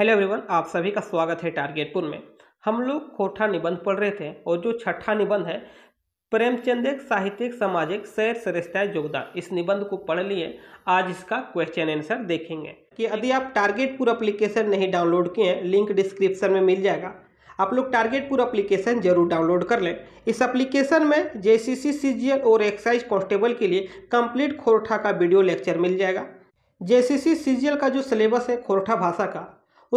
hello everyone आप सभी का स्वागत है टारगेटपुर में हम लोग खोठा निबंध पढ़ रहे थे और जो छठा निबंध है प्रेमचंद साहित्यिक सामाजिक सैर सरिस्ता योगदान इस निबंध को पढ़ लिए आज इसका क्वेश्चन आंसर देखेंगे कि यदि आप टारगेटपुर अप्लीकेशन नहीं डाउनलोड किए हैं लिंक डिस्क्रिप्शन में मिल जाएगा आप लोग टारगेटपुर अप्लीकेशन जरूर डाउनलोड कर लें इस अप्लीकेशन में J C C C G L और एक्साइज कॉन्स्टेबल के लिए कंप्लीट खोरठा का वीडियो लेक्चर मिल जाएगा जे C C C G L का जो सिलेबस है खोरठा भाषा का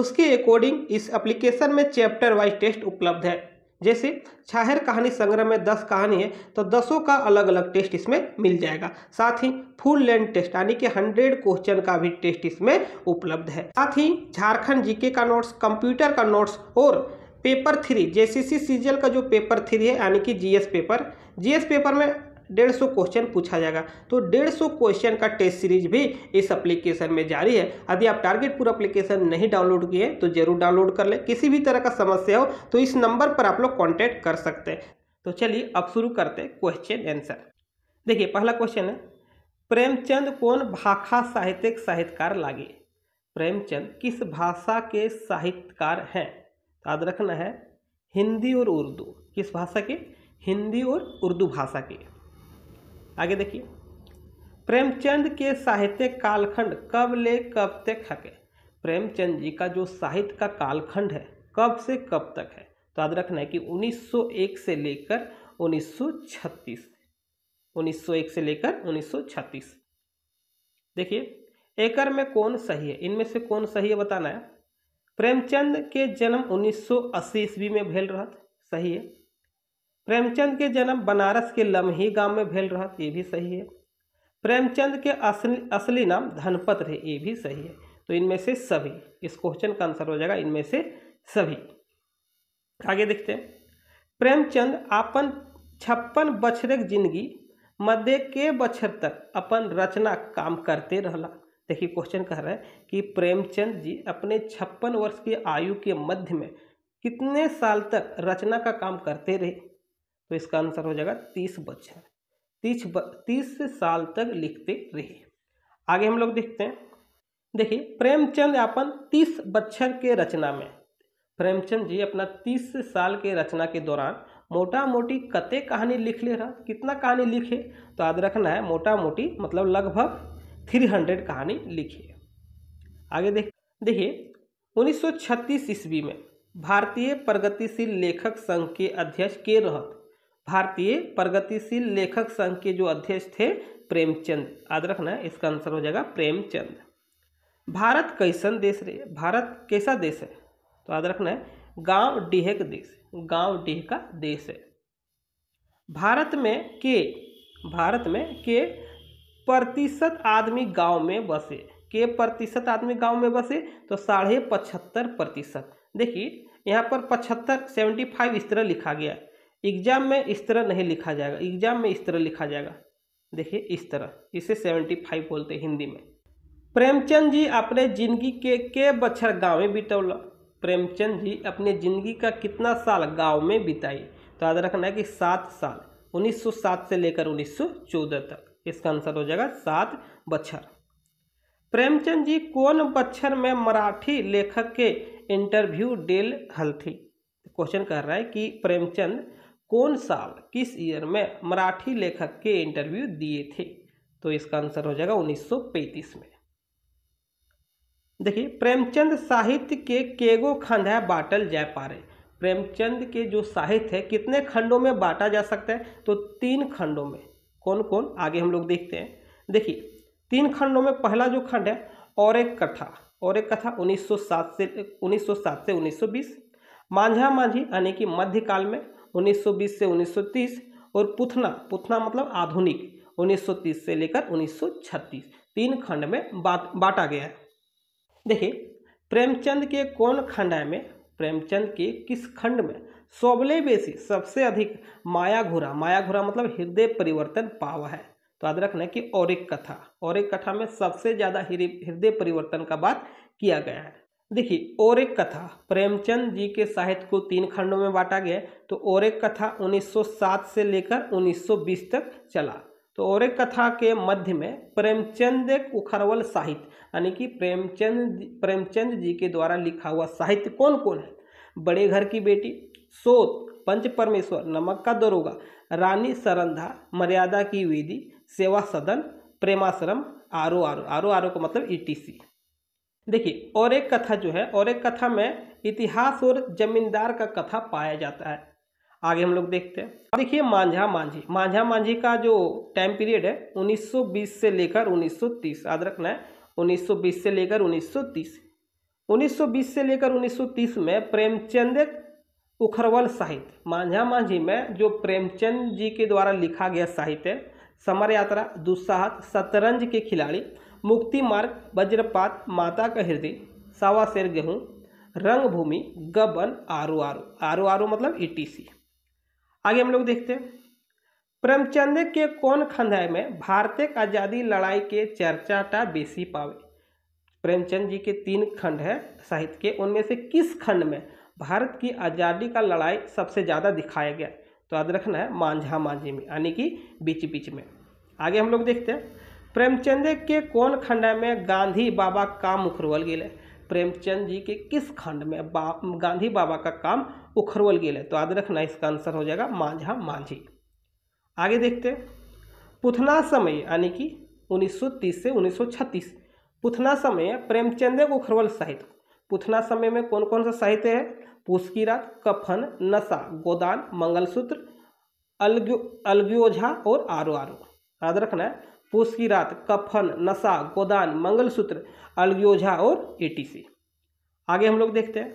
उसके अकॉर्डिंग इस एप्लीकेशन में चैप्टर वाइज टेस्ट उपलब्ध है जैसे छाहर कहानी संग्रह में दस कहानी है तो दसों का अलग अलग टेस्ट इसमें मिल जाएगा साथ ही फुल लेंथ टेस्ट यानी कि हंड्रेड क्वेश्चन का भी टेस्ट इसमें उपलब्ध है साथ ही झारखंड जीके का नोट्स कंप्यूटर का नोट्स और पेपर थ्री जेसीसी सीजीएल का जो पेपर थ्री है यानी कि जीएस पेपर जीएस पेपर में डेढ़ सौ क्वेश्चन पूछा जाएगा तो डेढ़ सौ क्वेश्चन का टेस्ट सीरीज भी इस एप्लीकेशन में जारी है यदि आप टारगेट पूरा एप्लीकेशन नहीं डाउनलोड किए तो जरूर डाउनलोड कर लें किसी भी तरह का समस्या हो तो इस नंबर पर आप लोग कॉन्टैक्ट कर सकते हैं तो चलिए अब शुरू करते हैं क्वेश्चन आंसर देखिए पहला क्वेश्चन है प्रेमचंद कौन भाखा साहित्यिक साहित्यकार लागे प्रेमचंद किस भाषा के साहित्यकार हैं तो याद रखना है हिंदी और उर्दू किस भाषा के हिंदी और उर्दू भाषा के आगे देखिए प्रेमचंद के साहित्य कालखंड कब ले कब तक है प्रेमचंद जी का जो साहित्य का कालखंड है कब से कब तक है तो याद रखना है कि 1901 से लेकर 1936 1901 से लेकर 1936 देखिए एकर में कौन सही है इनमें से कौन सही है बताना है प्रेमचंद के जन्म 1980 ईस्वी में भेल रहा सही है प्रेमचंद के जन्म बनारस के लम्ही गांव में भेल रहा ये भी सही है प्रेमचंद के असली असली नाम धनपत रहे ये भी सही है तो इनमें से सभी इस क्वेश्चन का आंसर हो जाएगा इनमें से सभी आगे देखते हैं प्रेमचंद अपन छप्पन की जिंदगी मध्य के बछर तक अपन रचना काम करते रहला देखिए क्वेश्चन कह रहा है कि प्रेमचंद जी अपने छप्पन वर्ष की आयु के मध्य में कितने साल तक रचना का काम करते रहे तो इसका आंसर हो जाएगा तीस बच्चन तीस ब, तीस साल तक लिखते रहे आगे हम लोग देखते हैं देखिए प्रेमचंद अपन तीस बच्चर के रचना में प्रेमचंद जी अपना तीस साल के रचना के दौरान मोटा मोटी कते कहानी लिख ले रहा कितना कहानी लिखे तो याद रखना है मोटा मोटी मतलब लगभग थ्री हंड्रेड कहानी लिखे आगे देख देखिए 1936 ईस्वी में भारतीय प्रगतिशील लेखक संघ के अध्यक्ष के रहते भारतीय प्रगतिशील लेखक संघ के जो अध्यक्ष थे प्रेमचंद याद रखना इसका आंसर हो जाएगा प्रेमचंद भारत कैसन देश रे भारत कैसा देश है तो याद रखना है गांव डीह का देश गांव डीह का देश है भारत में के भारत में के प्रतिशत आदमी गांव में बसे के प्रतिशत आदमी गांव में बसे तो साढ़े पचहत्तर प्रतिशत देखिए यहाँ पर पचहत्तर सेवेंटी फाइव इस तरह लिखा गया है एग्जाम में इस तरह नहीं लिखा जाएगा एग्जाम में इस तरह लिखा जाएगा देखिए इस तरह इसे सेवेंटी फाइव बोलते हैं हिंदी में प्रेमचंद जी अपने जिंदगी के के बच्छर गाँव में बितौला प्रेमचंद जी अपने जिंदगी का कितना साल गाँव में बिताई तो याद रखना है कि सात साल 1907 से लेकर 1914 तक इसका आंसर हो जाएगा सात बच्छर प्रेमचंद जी कौन बच्छर में मराठी लेखक के इंटरव्यू डेल हल थी क्वेश्चन कर रहा है कि प्रेमचंद कौन साल किस ईयर में मराठी लेखक के इंटरव्यू दिए थे तो इसका आंसर हो जाएगा 1935 में देखिए प्रेमचंद साहित्य के केगो खंड है बाटल जय पारे प्रेमचंद के जो साहित्य है कितने खंडों में बांटा जा सकता है तो तीन खंडों में कौन कौन आगे हम लोग देखते हैं देखिए तीन खंडों में पहला जो खंड है और एक कथा और एक कथा 1907 से 1907 से 1920 मांझा मांझी यानी कि मध्यकाल में 1920 से 1930 और पुथना पुथना मतलब आधुनिक 1930 से लेकर 1936 तीन खंड में बात बांटा गया है देखिए प्रेमचंद के कौन खंड है में प्रेमचंद के किस खंड में सोबले बेसी सबसे अधिक माया घुरा माया घुरा मतलब हृदय परिवर्तन पावा है तो याद रखना कि और एक कथा और एक कथा में सबसे ज़्यादा हृदय परिवर्तन का बात किया गया है देखिए और एक कथा प्रेमचंद जी के साहित्य को तीन खंडों में बांटा गया तो और एक कथा 1907 से लेकर 1920 तक चला तो और एक कथा के मध्य में प्रेमचंद एक उखरवल साहित्य यानी कि प्रेमचंद प्रेमचंद जी के द्वारा लिखा हुआ साहित्य कौन कौन है बड़े घर की बेटी सोत पंच परमेश्वर नमक का दरोगा रानी सरंधा मर्यादा की वेदी सेवा सदन प्रेमाश्रम आरो आरो आरो आरो का मतलब ई देखिए और एक कथा जो है और एक कथा में इतिहास और जमींदार का कथा पाया जाता है आगे हम लोग देखते हैं देखिए मांझा मांझी मांझा मांझी का जो टाइम पीरियड है 1920 से लेकर 1930 याद रखना है उन्नीस से लेकर 1930 1920 से लेकर 1930 में प्रेमचंद उखरवल साहित्य मांझा मांझी में जो प्रेमचंद जी के द्वारा लिखा गया साहित्य समर यात्रा दुस्साहस शतरंज के खिलाड़ी मुक्ति मार्ग वज्रपात माता का हृदय सावा शेर गेहूँ रंगभूमि गबन आरो आरो आरो आरो मतलब ईटीसी आगे हम लोग देखते हैं प्रेमचंद के कौन खंधाय में भारतीय आज़ादी लड़ाई के चर्चा टा बेसी पावे प्रेमचंद जी के तीन खंड है साहित्य के उनमें से किस खंड में भारत की आज़ादी का लड़ाई सबसे ज़्यादा दिखाया गया तो याद रखना है मांझा मांझे में यानी कि बीच बीच में आगे हम लोग देखते हैं प्रेमचंद के कौन खंड में गांधी बाबा काम उखरवल गए प्रेमचंद जी के किस खंड में बा, गांधी बाबा का काम उखरवल गए तो याद रखना इसका आंसर हो जाएगा मांझा मांझी आगे देखते पुथना समय यानी कि 1930 से 1936 पुथना समय प्रेमचंद उखरवल साहित्य पुथना समय में कौन कौन सा साहित्य है पूस की रात कफन नशा गोदान मंगलसूत्र अलग्यो अलग्योझा और आरो आरो याद रखना है पूस की रात कफन नशा गोदान मंगलसूत्र अलगोझा और एटीसी आगे हम लोग देखते हैं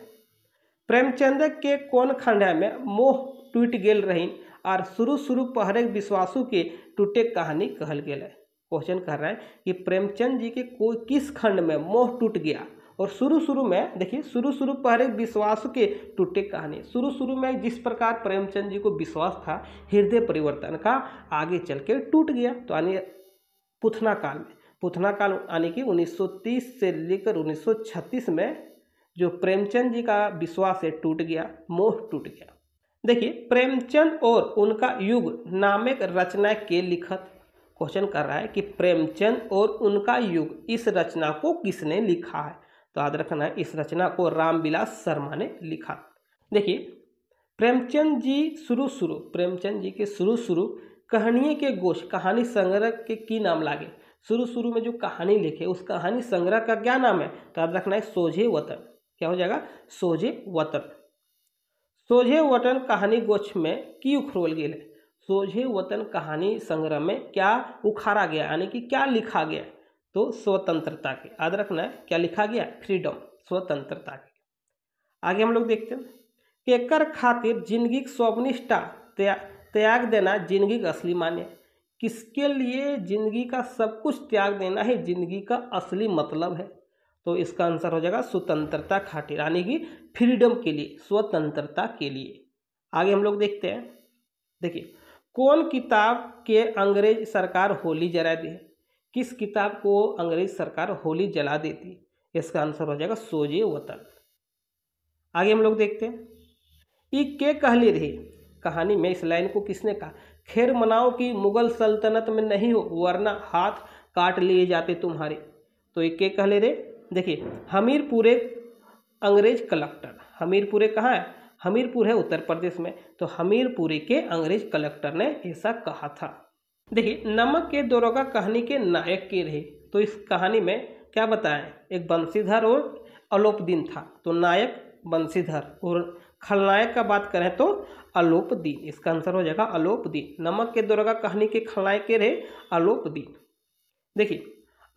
प्रेमचंद के कौन खंडा में मोह टूट गेल रहीन और शुरू शुरू पहरे विश्वासु के टूटे कहानी कहल गए है क्वेश्चन कह रहे हैं कि प्रेमचंद जी के कोई किस खंड में मोह टूट गया और शुरू शुरू में देखिए शुरू शुरू पहले विश्वास के टूटे कहानी शुरू शुरू में जिस प्रकार प्रेमचंद जी को विश्वास था हृदय परिवर्तन का आगे चल के टूट गया तो यानी पुथना काल में पुथना काल यानी कि 1930 से लेकर 1936 में जो प्रेमचंद जी का विश्वास है टूट गया मोह टूट गया देखिए प्रेमचंद और उनका युग नामक रचना के लिखत क्वेश्चन कर रहा है कि प्रेमचंद और उनका युग इस रचना को किसने लिखा है तो याद रखना है इस रचना को रामविलास शर्मा ने लिखा देखिए प्रेमचंद जी शुरू शुरू प्रेमचंद जी के शुरू शुरू कहानी के गोश कहानी संग्रह के की नाम लागे शुरू शुरू में जो कहानी लिखे उस कहानी संग्रह का क्या नाम है तो याद रखना है सोझे वतन क्या हो जाएगा सोझे वतन सोझे वतन कहानी गोछ में की उखरोल गया है सोझे वतन कहानी संग्रह में क्या उखाड़ा गया यानी कि क्या लिखा गया तो स्वतंत्रता के याद रखना है क्या लिखा गया फ्रीडम स्वतंत्रता के आगे हम लोग देखते हैं एक खातिर जिंदगी स्वप्निष्ठा तैयार त्याग देना जिंदगी का असली मान्य किसके लिए जिंदगी का सब कुछ त्याग देना है जिंदगी का असली मतलब है तो इसका आंसर हो जाएगा स्वतंत्रता खातिर यानी कि फ्रीडम के लिए स्वतंत्रता के लिए आगे हम लोग देखते हैं देखिए कौन किताब के अंग्रेज सरकार होली जला दी है किस किताब को अंग्रेज सरकार होली जला देती है इसका आंसर हो जाएगा सोजे वतन आगे हम लोग देखते हैं ई के कहली रही कहानी में इस लाइन को किसने कहा खैर मनाओ कि मुगल सल्तनत में नहीं हो वरना हाथ काट लिए जाते तुम्हारे तो एक के कह ले रे देखिए हमीरपुरे अंग्रेज कलेक्टर हमीरपुरे कहाँ है हमीरपुर है उत्तर प्रदेश में तो हमीरपुरे के अंग्रेज कलेक्टर ने ऐसा कहा था देखिए नमक के दरोगा कहानी के नायक के रहे तो इस कहानी में क्या बताएं एक बंशीधर और अलोपदीन था तो नायक बंशीधर और खलनायक का बात करें तो अलोप दीन इसका आंसर हो जाएगा अलोप दीन नमक के दुर्गा कहानी के खलनायक के रहे अलोप दीन देखिए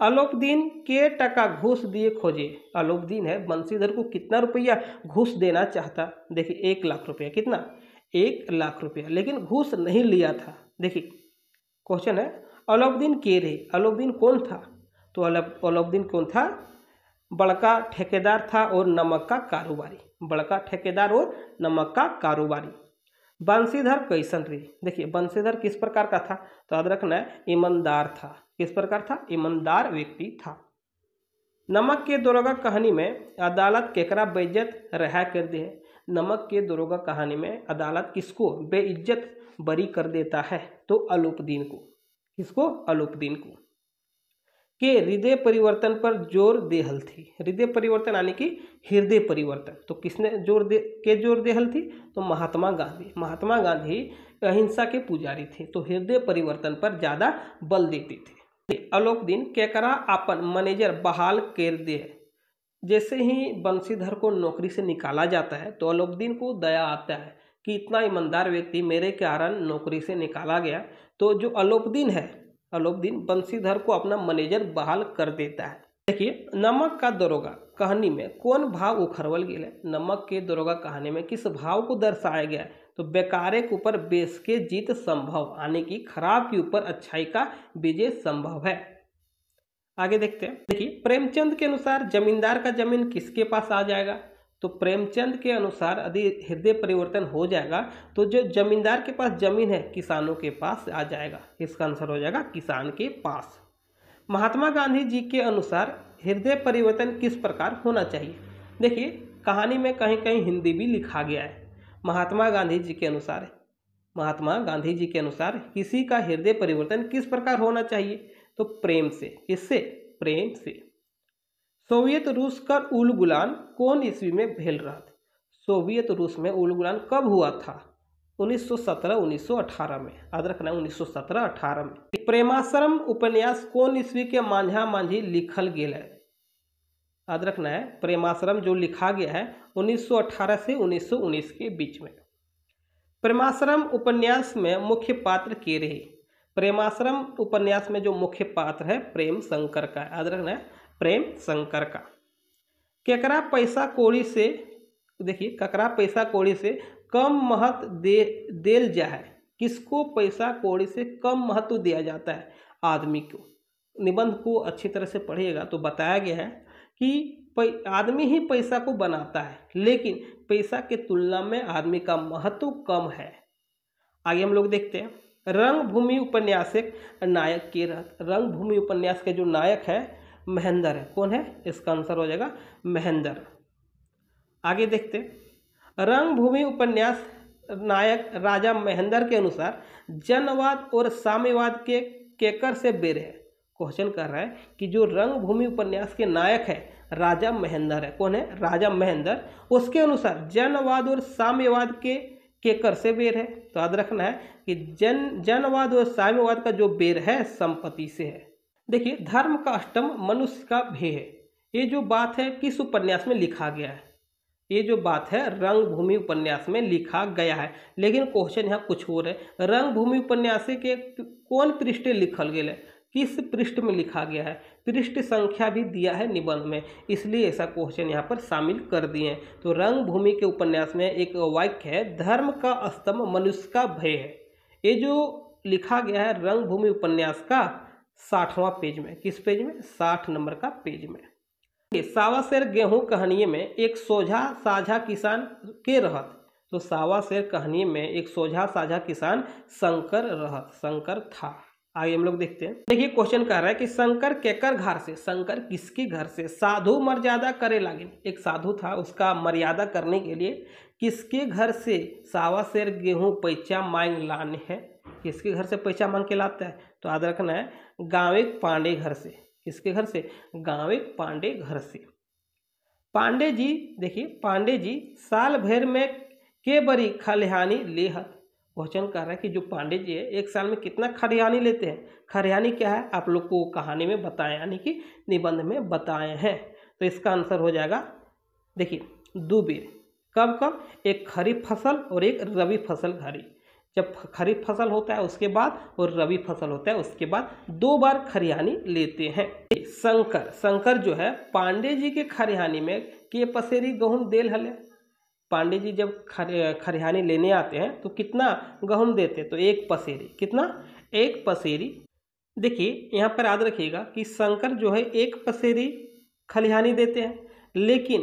अलोप दीन के टका घूस दिए खोजे अलोप दीन है बंसीधर को कितना रुपया घूस देना चाहता देखिए एक लाख रुपया कितना एक लाख रुपया लेकिन घूस नहीं लिया था देखिए क्वेश्चन है अलाउद्दीन के रहे अलाउद्दीन कौन था तो अलाउद्दीन कौन था बड़का ठेकेदार था और नमक का कारोबारी बड़का ठेकेदार और नमक का कारोबारी बंशीधर कैसन रही देखिए बंशीधर किस प्रकार का था तो याद रखना है ईमानदार था किस प्रकार था ईमानदार व्यक्ति था नमक के दरोगा कहानी में अदालत केकरा बेइज्जत रहा कर दे नमक के दरोगा कहानी में अदालत किसको बेइज्जत बरी कर देता है तो अलोपदीन को किसको अलोपदीन को के हृदय परिवर्तन पर जोर देहल थी हृदय परिवर्तन यानी कि हृदय परिवर्तन तो किसने जोर दे के जोर देहल थी तो महात्मा गांधी महात्मा गांधी अहिंसा के पुजारी थे तो हृदय परिवर्तन पर ज़्यादा बल देते थे अलोक दिन केकरा अपन मैनेजर बहाल कर दे जैसे ही बंशीधर को नौकरी से निकाला जाता है तो अलोक दिन को दया आता है कि इतना ईमानदार व्यक्ति मेरे कारण नौकरी से निकाला गया तो जो दिन है आलोक दिन बंशीधर को अपना मैनेजर बहाल कर देता है देखिए नमक का दरोगा कहानी में कौन भाव उखरवल गया है नमक के दरोगा कहानी में किस भाव को दर्शाया गया है तो बेकारे के ऊपर बेस के जीत संभव यानी कि खराब के ऊपर अच्छाई का विजय संभव है आगे देखते हैं देखिए प्रेमचंद के अनुसार जमींदार का जमीन किसके पास आ जाएगा तो प्रेमचंद के अनुसार यदि हृदय परिवर्तन हो जाएगा तो जो जमींदार के पास जमीन है किसानों के पास आ जाएगा इसका आंसर हो जाएगा किसान के पास महात्मा गांधी जी के अनुसार हृदय परिवर्तन किस प्रकार होना चाहिए देखिए कहानी में कहीं कहीं हिंदी भी लिखा गया है महात्मा गांधी जी के अनुसार महात्मा गांधी जी के अनुसार किसी का हृदय परिवर्तन किस प्रकार होना चाहिए तो प्रेम से किससे प्रेम से सोवियत रूस का उल गुलान कौन ईस्वी में भेल रहा था सोवियत रूस में उल गुलान कब हुआ था 1917-1918 में याद रखना 1917-18 में प्रेमाश्रम उपन्यास कौन ईस्वी के मांझा मांझी लिखल गया है याद रखना है प्रेमाश्रम जो लिखा गया है 1918 से 1919 के बीच में प्रेमाश्रम उपन्यास में मुख्य पात्र के रहे प्रेमाश्रम उपन्यास में जो मुख्य पात्र है प्रेम शंकर का याद रखना है प्रेम शंकर का केकरा पैसा कौड़ी से देखिए ककरा पैसा कौड़ी से कम महत्व दे देल जा है किसको पैसा कौड़ी से कम महत्व दिया जाता है आदमी को निबंध को अच्छी तरह से पढ़िएगा तो बताया गया है कि आदमी ही पैसा को बनाता है लेकिन पैसा के तुलना में आदमी का महत्व कम है आगे हम लोग देखते हैं रंगभूमि उपन्यासिक नायक के रंगभूमि उपन्यास के जो नायक है महेंद्र है कौन है इसका आंसर हो जाएगा महेंद्र आगे देखते रंगभूमि उपन्यास नायक राजा महेंद्र के अनुसार जनवाद और साम्यवाद के केकर से बेर है क्वेश्चन कर रहा है कि जो रंगभूमि उपन्यास के नायक है राजा महेंद्र है कौन है राजा महेंद्र उसके अनुसार जनवाद और साम्यवाद के केकर से बेर है तो याद रखना है कि जन जनवाद और साम्यवाद का जो बेर है संपत्ति से है देखिए धर्म का अष्टम मनुष्य का भे है ये जो बात है किस उपन्यास में लिखा गया है ये जो बात है रंगभूमि उपन्यास में लिखा गया है लेकिन क्वेश्चन यहाँ कुछ और है रंगभूमि उपन्यास के कौन पृष्ठ लिखल गया है किस पृष्ठ में लिखा गया है पृष्ठ संख्या भी दिया है निबंध में इसलिए ऐसा क्वेश्चन यहाँ पर शामिल कर दिए हैं तो रंगभूमि के उपन्यास में एक वाक्य है धर्म का स्तंभ मनुष्य का भय है ये जो लिखा गया है रंगभूमि उपन्यास का साठवां पेज में किस पेज में साठ नंबर का पेज में सावा शेर गेहूं कहानी में एक सोझा साझा किसान के रहत तो सावा शेर कहानी में एक सोझा साझा किसान शंकर रहत शंकर था आगे हम लोग देखते हैं देखिए क्वेश्चन कह रहा है कि शंकर केकर घर से शंकर किसके घर से साधु मर्यादा करे लागे एक साधु था उसका मर्यादा करने के लिए किसके घर से सावा शेर गेहूं पैचा मांग लाने हैं किसके घर से पैसा मांग के लाता है तो याद रखना है गाँव पांडे घर से किसके घर से गाँव पांडे घर से पांडे जी देखिए पांडे जी साल भर में के बरी खलिहानी लेहत क्वेश्चन कह रहा है कि जो पांडे जी है एक साल में कितना खरियानी लेते हैं खरियानी क्या है आप लोग को कहानी में बताएं यानी कि निबंध में बताए हैं तो इसका आंसर हो जाएगा देखिए दो बीर कब कब एक खरीफ फसल और एक रबी फसल खरीफ जब खरीफ फसल होता है उसके बाद और रबी फसल होता है उसके बाद दो बार खरिहानी लेते हैं शंकर शंकर जो है पांडे जी के खरिहानी में के पसेरी गहूम देल हले पांडे जी जब खर खरिहानी लेने आते हैं तो कितना गहूम देते तो एक पसेरी कितना एक पसेरी देखिए यहाँ पर याद रखिएगा कि शंकर जो है एक पसेरी खलिहानी देते हैं लेकिन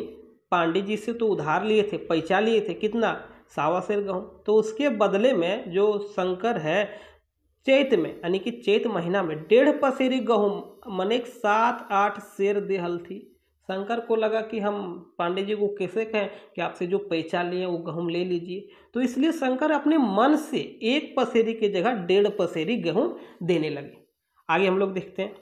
पांडे जी से तो उधार लिए थे पैसा लिए थे कितना सावा शेर गहूँ तो उसके बदले में जो शंकर है चैत में यानी कि चैत महीना में डेढ़ पसेरी गहूँ मने सात आठ शेर देहल थी शंकर को लगा कि हम पांडे जी को कैसे कहें कि आपसे जो पैसा लिए वो गेहूँ ले लीजिए तो इसलिए शंकर अपने मन से एक पसेरी की जगह डेढ़ पसेरी गेहूँ देने लगे आगे हम लोग देखते हैं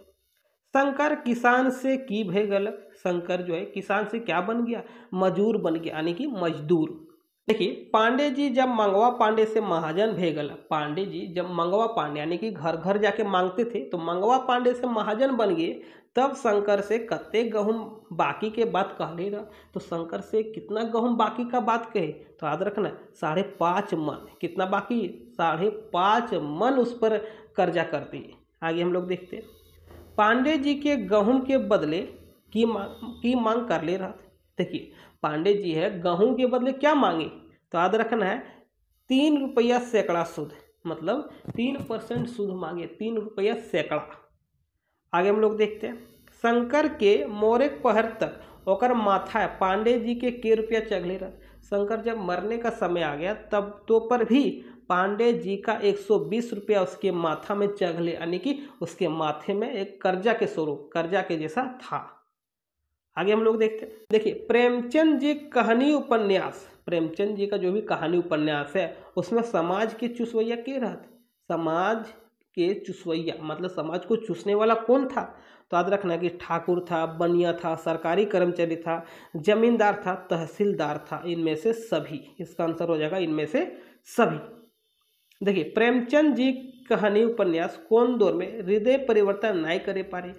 शंकर किसान से की भय गलत शंकर जो है किसान से क्या बन गया मजूर बन गया यानी कि मजदूर देखिए पांडे जी जब मंगवा पांडे से महाजन भेगल पांडे जी जब मंगवा पांडे यानी कि घर घर जाके मांगते थे तो मंगवा पांडे से महाजन बन गए तब शंकर से कत्ते गहूम बाकी के बात कह ले रहा तो शंकर से कितना गहूम बाकी का बात कहे तो याद रखना साढ़े पाँच मन कितना बाकी साढ़े पाँच मन उस पर कर्जा कर दिए आगे हम लोग देखते पांडे जी के गहूम के बदले की मांग की मांग कर ले रहा देखिए पांडे जी है गेहूं के बदले क्या मांगे तो याद रखना है तीन रुपया सैकड़ा शुद्ध मतलब तीन परसेंट शुद्ध मांगे तीन रुपया सैकड़ा आगे हम लोग देखते हैं शंकर के मोरे पहर तक ओकर माथा है पांडे जी के के रुपया चगले रहा शंकर जब मरने का समय आ गया तब तो पर भी पांडे जी का 120 रुपया उसके माथा में चगले यानी कि उसके माथे में एक कर्जा के स्वरूप कर्जा के जैसा था आगे हम लोग देखते हैं देखिए प्रेमचंद जी कहानी उपन्यास प्रेमचंद जी का जो भी कहानी उपन्यास है उसमें समाज के चुसवैया के रहते समाज के चुसवैया मतलब समाज को चूसने वाला कौन था तो याद रखना कि ठाकुर था बनिया था सरकारी कर्मचारी था जमींदार था तहसीलदार था इनमें से सभी इसका आंसर हो जाएगा इनमें से सभी देखिए प्रेमचंद जी कहानी उपन्यास कौन दौर में हृदय परिवर्तन नहीं करे पा रहे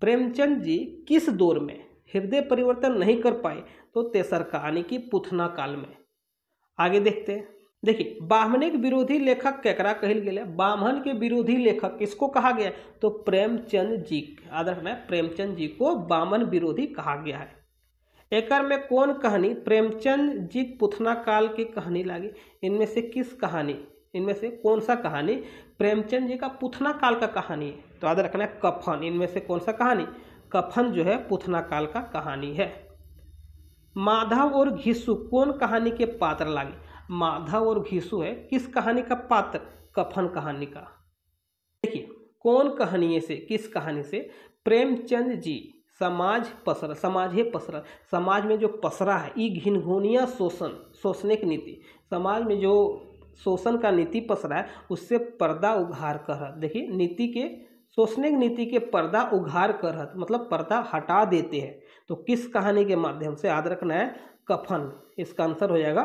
प्रेमचंद जी किस दौर में हृदय परिवर्तन नहीं कर पाए तो तेसर कहानी की पुथना काल में आगे देखते हैं देखिए ब्राह्मण के विरोधी लेखक केकरा कहल गया ब्राह्मण के विरोधी लेखक किसको कहा गया तो प्रेमचंद जी रखना है प्रेमचंद जी को ब्राह्मण विरोधी कहा गया है एकर में कौन कहानी प्रेमचंद जी पुथना काल की कहानी लागी इनमें से किस कहानी इनमें से कौन सा कहानी प्रेमचंद जी का पुथना काल का कहानी है तो याद रखना है कफन इनमें से कौन सा कहानी कफन जो है पुथना काल का कहानी है माधव और घिसु कौन कहानी के पात्र लागे माधव और घिसु है किस कहानी का पात्र कफन कहानी का देखिए कौन कहानी से किस कहानी से प्रेमचंद जी समाज पसरा समाज है पसरा समाज में जो पसरा है ई घिनघुनिया शोषण शोषण की नीति समाज में जो शोषण का नीति पसरा है उससे पर्दा उघार कर देखिए नीति के शोषणिक नीति के पर्दा उघार कर मतलब पर्दा हटा देते हैं तो किस कहानी के माध्यम से याद रखना है कफन इसका आंसर हो जाएगा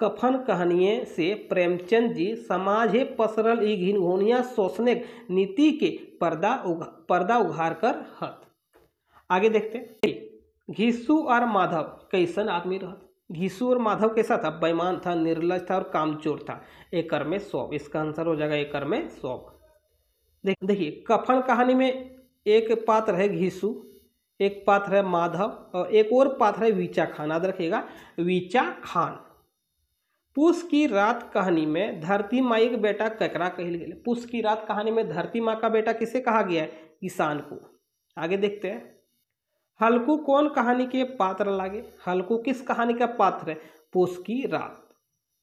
कफन कहानी से प्रेमचंद जी समाज है पसरल ई घिनघोनिया शोषणिक नीति के पर्दा उगा, पर्दा उघार कर हत आगे देखते हैं और माधव कैसन आदमी रहा घीसू और माधव कैसा था बेमान था निर्लज था और कामचोर था एकर में सौ इसका आंसर हो जाएगा एकर में सौ देखिए कफन कहानी में एक पात्र है घीसु एक पात्र है माधव और एक और पात्र है वीचा खान याद रखिएगा वीचा खान पुष की रात कहानी में धरती माई का बेटा ककरा कहल गया पुष की रात कहानी में धरती माँ का बेटा किसे कहा गया है किसान को आगे देखते हैं हल्कू कौन कहानी के पात्र लागे हल्कू किस कहानी का पात्र है पुष की रात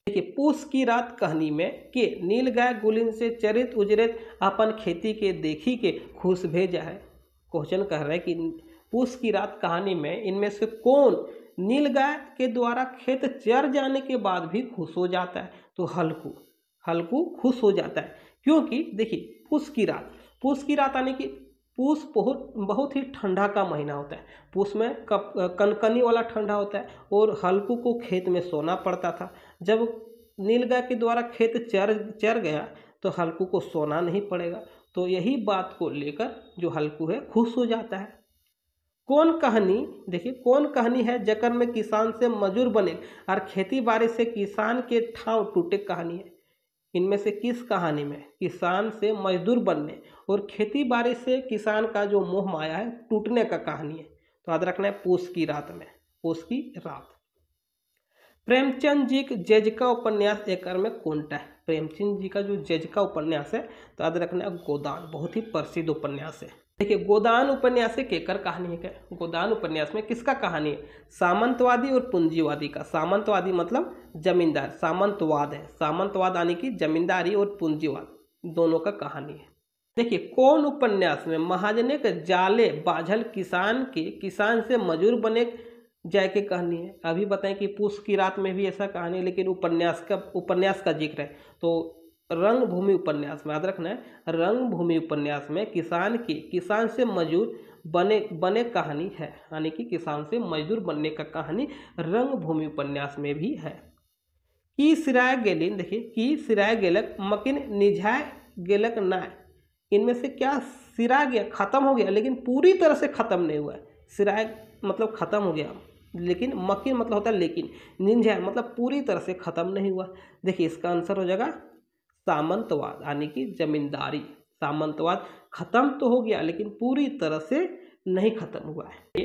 देखिए पूस की रात कहानी में के नील गाय गुलिन से चरित उजरित अपन खेती के देखी के खुश भेजा है क्वेश्चन कह रहे हैं कि पूस की रात कहानी में इनमें से कौन नील गाय के द्वारा खेत चर जाने के बाद भी खुश हो जाता है तो हल्कू हल्कू खुश हो जाता है क्योंकि देखिए पूस की रात पूस की रात आने की पूस बहुत बहुत ही ठंडा का महीना होता है पूस में कप कनकनी वाला ठंडा होता है और हल्कू को खेत में सोना पड़ता था जब नीलगा के द्वारा खेत चर चर गया तो हल्कू को सोना नहीं पड़ेगा तो यही बात को लेकर जो हल्कू है खुश हो जाता है कौन कहानी देखिए कौन कहानी है जकर में किसान से मजूर बने और खेती बाड़ी से किसान के ठाव टूटे कहानी है इनमें से किस कहानी में किसान से मजदूर बनने और खेती बाड़ी से किसान का जो मोह माया है टूटने का कहानी है तो याद रखना है पूस की रात में पूस की रात प्रेमचंद जी के जेजका उपन्यास एकर में टा है प्रेमचंद जी का जो जेजका उपन्यास है तो याद रखना गोदान बहुत ही प्रसिद्ध उपन्यास है देखिए गोदान उपन्यास एक एककर कहानी है गोदान उपन्यास में किसका कहानी है सामंतवादी और पूंजीवादी का सामंतवादी मतलब जमींदार सामंतवाद है सामंतवाद यानी कि जमींदारी और पूंजीवाद दोनों का कहानी है देखिए कौन उपन्यास में महाजने के जाले बाझल किसान के किसान से मजूर बने जय की कहानी है अभी बताएं कि पुष्प की रात में भी ऐसा कहानी है लेकिन उपन्यास का उपन्यास का जिक्र है तो रंग भूमि उपन्यास में याद रखना है रंग भूमि उपन्यास में किसान की किसान से मजदूर बने बने कहानी है यानी कि किसान से मजदूर बनने का कहानी रंग भूमि उपन्यास में भी है की सिराय गेलिन देखिए की सिराय गेलक मकिन निझाय गेलक नाय इनमें से क्या सिरा गया खत्म हो गया लेकिन पूरी तरह से खत्म नहीं हुआ सिराय मतलब खत्म हो गया लेकिन मकिन मतलब होता है लेकिन निंजा मतलब पूरी तरह से ख़त्म नहीं हुआ देखिए इसका आंसर हो जाएगा सामंतवाद यानी कि जमींदारी सामंतवाद खत्म तो हो गया लेकिन पूरी तरह से नहीं खत्म हुआ है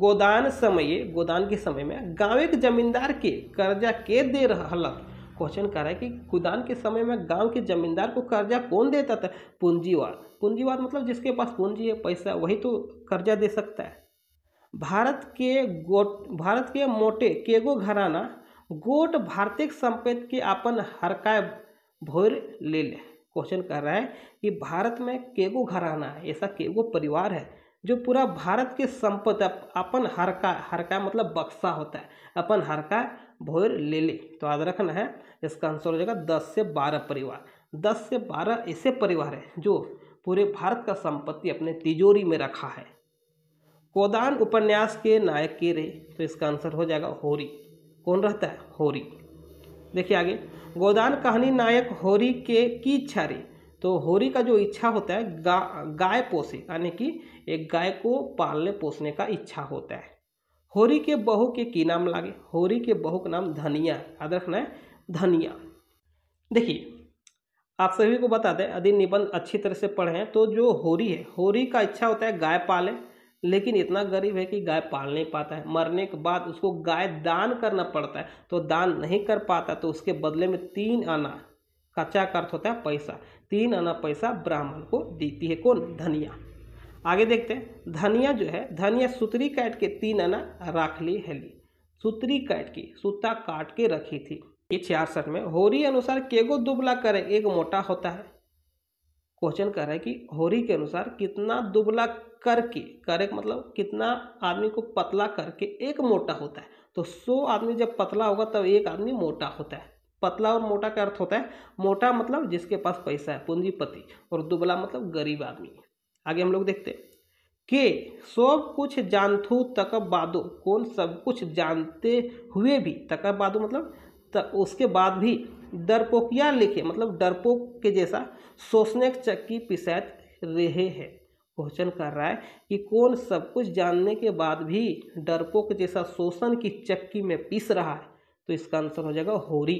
गोदान समय गोदान के समय में गाँव के जमींदार के कर्जा के दे रहा हालत क्वेश्चन कर रहा है कि गोदान के समय में गांव के जमींदार को कर्जा कौन देता था पूंजीवाद पूंजीवाद मतलब जिसके पास पूंजी है पैसा वही तो कर्जा दे सकता है भारत के गोट भारत के मोटे केगो घराना गोट भारतीय संपेत के अपन हरकाय भोर ले ले क्वेश्चन कर रहा है कि भारत में केगो घराना है ऐसा केगो परिवार है जो पूरा भारत के संपत्ति अपन हरका हरका मतलब बक्सा होता है अपन हरका भोर ले ले तो याद रखना है इसका आंसर हो जाएगा दस से बारह परिवार दस से बारह ऐसे परिवार है जो पूरे भारत का संपत्ति अपने तिजोरी में रखा है गोदान उपन्यास के नायक के रे तो इसका आंसर हो जाएगा होरी कौन रहता है होरी देखिए आगे गोदान कहानी नायक होरी के की इच्छा रही तो होरी का जो इच्छा होता है गा गाय पोसे यानी कि एक गाय को पालने पोसने का इच्छा होता है होरी के बहू के की नाम लागे होरी के बहू का नाम धनिया याद रखना है धनिया देखिए आप सभी को बता दें यदि निबंध अच्छी तरह से पढ़े हैं तो जो होरी है होरी का इच्छा होता है गाय पाले लेकिन इतना गरीब है कि गाय पाल नहीं पाता है मरने के बाद उसको गाय दान करना पड़ता है तो दान नहीं कर पाता तो उसके बदले में तीन आना कच्चा अर्थ होता है पैसा तीन आना पैसा ब्राह्मण को देती है कौन धनिया आगे देखते हैं धनिया जो है धनिया सूत्री काट के तीन आना रख ली है ली काट की सूता काट के रखी थी ये छियासठ में होरी अनुसार केगो दुबला करे एक मोटा होता है क्वेश्चन कर रहा है कि होरी के अनुसार कितना दुबला करके करेक्ट मतलब कितना आदमी को पतला करके एक मोटा होता है तो सौ आदमी जब पतला होगा तब एक आदमी मोटा होता है पतला और मोटा का अर्थ होता है मोटा मतलब जिसके पास पैसा है पूंजीपति और दुबला मतलब गरीब आदमी आगे हम लोग देखते हैं के सब कुछ जानथु तक बादो कौन सब कुछ जानते हुए भी तक बादो मतलब तक उसके बाद भी डरपोकिया लिखे मतलब डरपोक के जैसा सोचने चक्की पिसैत रहे हैं क्वेश्चन कर रहा है कि कौन सब कुछ जानने के बाद भी डरपोक जैसा शोषण की चक्की में पीस रहा है तो इसका आंसर हो जाएगा होरी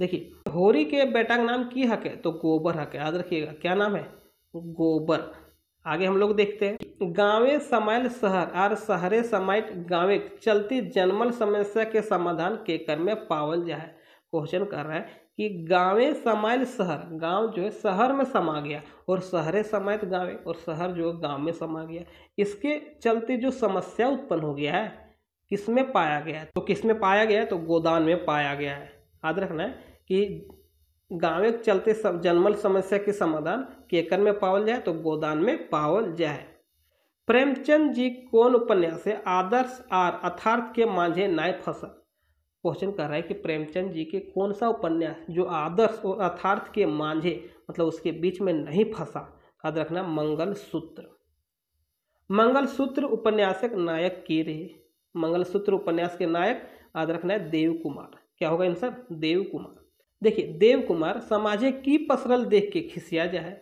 देखिए होरी के बेटा का नाम की हक है तो गोबर हक है याद रखिएगा क्या नाम है गोबर आगे हम लोग देखते हैं गांवे समायल शहर और शहरे समाइट गांवे चलती जनमल समस्या के समाधान के कर में पावल जाए क्वेश्चन कर रहा है कि गाँवें समायल शहर गांव जो है शहर में समा गया और शहरे समायत तो गाँवें और शहर जो है गाँव में समा गया इसके चलते जो समस्या उत्पन्न हो गया है किसमें पाया गया है तो किसमें पाया गया है तो गोदान में पाया गया है याद रखना है कि गाँव चलते सब जनमल समस्या के समाधान केकर में पावल जाए तो गोदान में पावल जाए प्रेमचंद जी कौन उपन्यास है आदर्श आर अर्थार्थ के मांझे नाय फसल क्वेश्चन कर रहा है कि प्रेमचंद जी के कौन सा उपन्यास जो आदर्श और अर्थार्थ के मांझे मतलब उसके बीच में नहीं फंसा याद रखना मंगल सूत्र मंगल सूत्र उपन्यासक नायक के रे मंगल सूत्र उपन्यास के नायक याद रखना है देव कुमार क्या होगा आंसर देव कुमार देखिए देव कुमार समाजे की पसरल देख के खिसिया जाए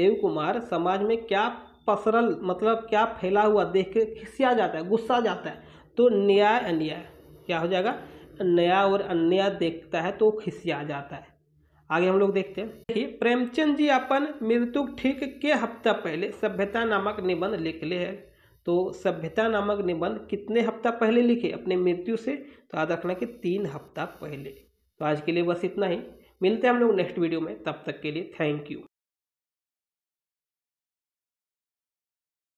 देव कुमार समाज में क्या पसरल मतलब क्या फैला हुआ देख के खिसिया जाता है गुस्सा जाता है तो न्याय अन्याय क्या हो जाएगा नया और अन्य देखता है तो खिसिया जाता है आगे हम लोग देखते हैं देखिए प्रेमचंद जी अपन मृत्यु ठीक के हफ्ता पहले सभ्यता नामक निबंध लिख ले है तो सभ्यता नामक निबंध कितने हफ्ता पहले लिखे अपने मृत्यु से तो याद रखना कि तीन हफ्ता पहले तो आज के लिए बस इतना ही मिलते हैं हम लोग नेक्स्ट वीडियो में तब तक के लिए थैंक यू